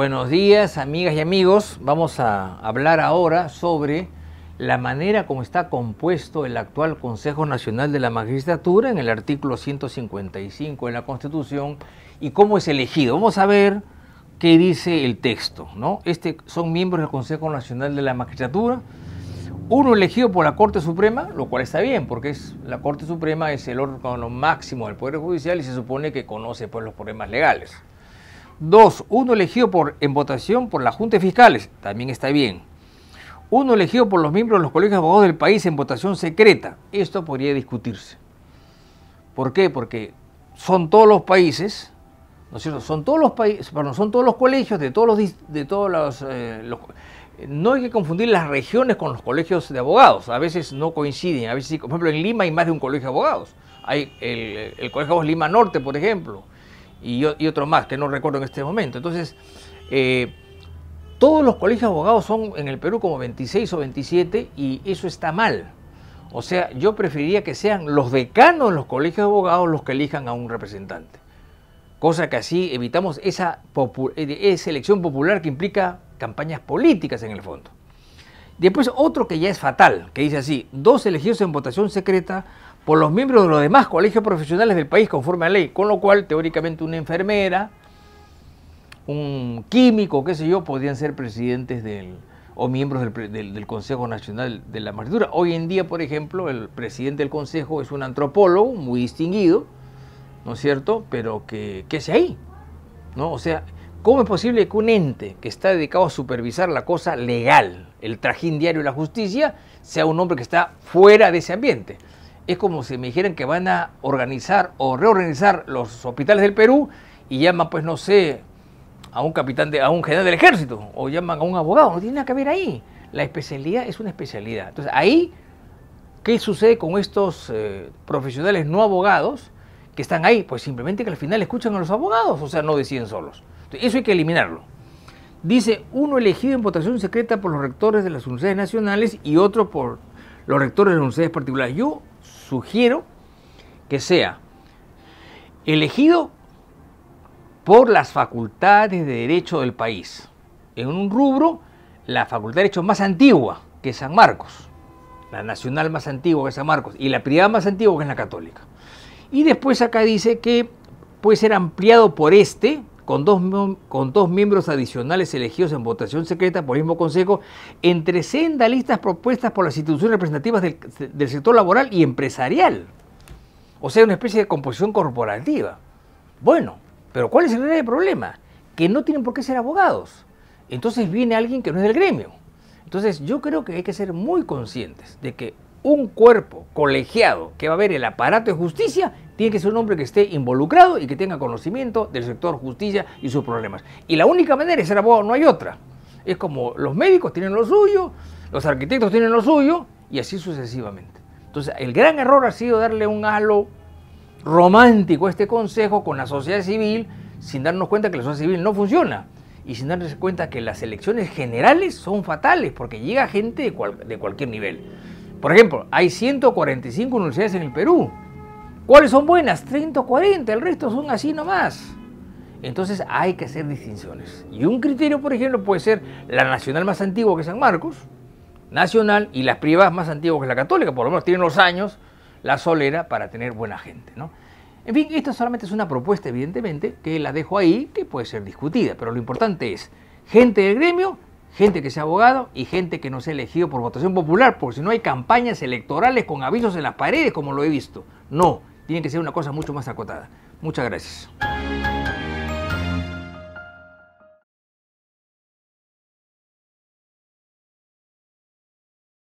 Buenos días, amigas y amigos. Vamos a hablar ahora sobre la manera como está compuesto el actual Consejo Nacional de la Magistratura en el artículo 155 de la Constitución y cómo es elegido. Vamos a ver qué dice el texto, ¿no? Este son miembros del Consejo Nacional de la Magistratura, uno elegido por la Corte Suprema, lo cual está bien, porque es la Corte Suprema es el órgano máximo del Poder Judicial y se supone que conoce pues, los problemas legales. Dos, uno elegido por, en votación por la Junta Fiscales, también está bien. Uno elegido por los miembros de los colegios de abogados del país en votación secreta, esto podría discutirse. ¿Por qué? Porque son todos los países, ¿no es cierto? Son todos los países, no son todos los colegios de todos los, de todos eh, no hay que confundir las regiones con los colegios de abogados. A veces no coinciden. A veces, por ejemplo, en Lima hay más de un colegio de abogados. Hay el, el Colegio de Abogados Lima Norte, por ejemplo y, otro más que no recuerdo en este momento. Entonces, eh, todos los colegios abogados son en el Perú como 26 o 27 y eso está mal. O sea, yo preferiría que sean los decanos de los colegios de abogados los que elijan a un representante. Cosa que así evitamos esa, eh, esa elección popular que implica campañas políticas en el fondo. Después otro que ya es fatal, que dice así, dos elegidos en votación secreta por los miembros de los demás colegios profesionales del país conforme a la ley, con lo cual teóricamente una enfermera, un químico, qué sé yo, podrían ser presidentes o miembros del, Consejo Nacional de la Magistratura. Hoy en día, por ejemplo, el presidente del Consejo es un antropólogo muy distinguido, ¿no es cierto? Pero que, que es ahí, ¿no? O sea, ¿cómo es posible que un ente que está dedicado a supervisar la cosa legal, el trajín diario de la justicia, sea un hombre que está fuera de ese ambiente? es como si me dijeran que van a organizar o reorganizar los hospitales del Perú y llaman, pues no sé, a un capitán, de, a un general del ejército o llaman a un abogado, no tiene nada que ver ahí. La especialidad es una especialidad. Entonces ahí, ¿qué sucede con estos eh, profesionales no abogados que están ahí? Pues simplemente que al final escuchan a los abogados, o sea, no deciden solos. eso hay que eliminarlo. Dice, uno elegido en votación secreta por los rectores de las universidades nacionales y otro por los rectores de las universidades particulares. Yo sugiero que sea elegido por las facultades de Derecho del país. En un rubro, la Facultad de Derecho más antigua, que es San Marcos. La nacional más antigua, que es San Marcos. Y la privada más antigua, que es la católica. Y después acá dice que puede ser ampliado por este, con dos, con dos miembros adicionales elegidos en votación secreta por el mismo Consejo, entre senda listas propuestas por las instituciones representativas del, sector laboral y empresarial. O sea, una especie de composición corporativa. Bueno, pero ¿cuál es el grave problema? Que no tienen por qué ser abogados. Entonces viene alguien que no es del gremio. Entonces yo creo que hay que ser muy conscientes de que un cuerpo colegiado que va a ver el aparato de justicia tiene que ser un hombre que esté involucrado y que tenga conocimiento del sector justicia y sus problemas. Y la única manera es ser abogado, no hay otra. Es como los médicos tienen lo suyo, los arquitectos tienen lo suyo y así sucesivamente. Entonces, el gran error ha sido darle un halo romántico a este consejo con la sociedad civil sin darnos cuenta que la sociedad civil no funciona y sin darnos cuenta que las elecciones generales son fatales porque llega gente de cualquier nivel. Por ejemplo, hay 145 universidades en el Perú. ¿Cuáles son buenas? 30 40, el resto son así nomás. Entonces hay que hacer distinciones. Y un criterio, por ejemplo, puede ser la nacional más antigua que San Marcos, nacional, y las privadas más antiguas que la católica, por lo menos tienen los años, la solera, para tener buena gente. ¿no? En fin, esto solamente es una propuesta, evidentemente, que la dejo ahí, que puede ser discutida, pero lo importante es gente del gremio gente que sea abogado y gente que no sea elegido por votación popular, porque si no hay campañas electorales con avisos en las paredes, como lo he visto. No, tiene que ser una cosa mucho más acotada. Muchas gracias.